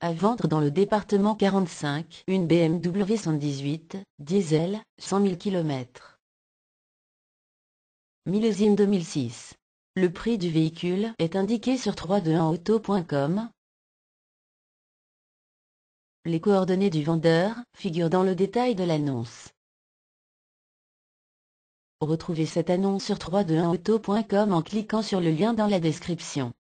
À vendre dans le département 45, une BMW 118, diesel, 100 000 km. Millésime 2006. Le prix du véhicule est indiqué sur 321auto.com. Les coordonnées du vendeur figurent dans le détail de l'annonce. Retrouvez cette annonce sur 321auto.com en cliquant sur le lien dans la description.